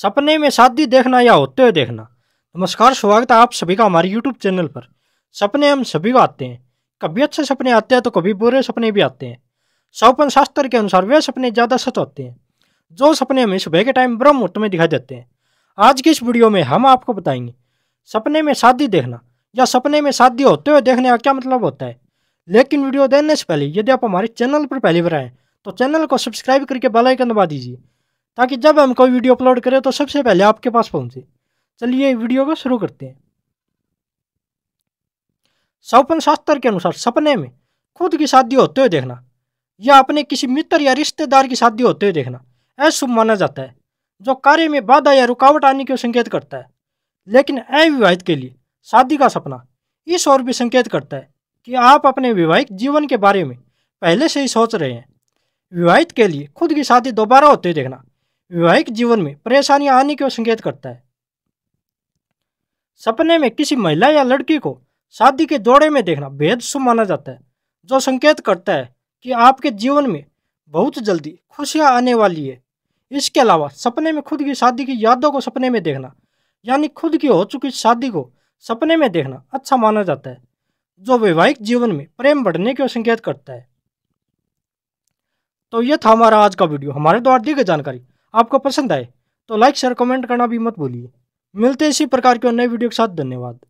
सपने में शादी देखना या होते हुए देखना नमस्कार स्वागत है आप सभी का हमारे यूट्यूब चैनल पर सपने हम सभी को आते हैं कभी अच्छे सपने आते हैं तो कभी बुरे सपने भी आते हैं सौपन शास्त्र के अनुसार वे सपने ज़्यादा सच होते हैं जो सपने हमें सुबह के टाइम ब्रह्म मुहूर्त में दिखाई देते हैं आज की इस वीडियो में हम आपको बताएंगे सपने में शादी देखना या सपने में शादी होते हुए देखने का क्या मतलब होता है लेकिन वीडियो देखने से पहले यदि आप हमारे चैनल पर पहली बार आएँ तो चैनल को सब्सक्राइब करके बेल आइकन दबा दीजिए ताकि जब हम कोई वीडियो अपलोड करें तो सबसे पहले आपके पास पहुंचे चलिए वीडियो को शुरू करते हैं सौपन शास्त्र के अनुसार सपने में खुद की शादी होते हुए देखना या अपने किसी मित्र या रिश्तेदार की शादी होते हुए देखना अशुभ माना जाता है जो कार्य में बाधा या रुकावट आने के संकेत करता है लेकिन अविवाहित के लिए शादी का सपना इस ओर भी संकेत करता है कि आप अपने विवाहित जीवन के बारे में पहले से ही सोच रहे हैं विवाहित के लिए खुद की शादी दोबारा होते देखना वैवाहिक जीवन में परेशानियां आने के संकेत करता है सपने में किसी महिला या लड़की को शादी के दौड़े में देखना बेहद शुभ माना जाता है जो संकेत करता है कि आपके जीवन में बहुत जल्दी खुशियां आने वाली है इसके अलावा सपने में खुद की शादी की यादों को सपने में देखना यानी खुद की हो चुकी शादी को सपने में देखना अच्छा माना जाता है जो वैवाहिक जीवन में प्रेम बढ़ने के संकेत करता है तो यह था हमारा आज का वीडियो हमारे द्वारा दी गई जानकारी आपको पसंद आए तो लाइक शेयर कमेंट करना भी मत भूलिए मिलते इसी प्रकार के नए वीडियो के साथ धन्यवाद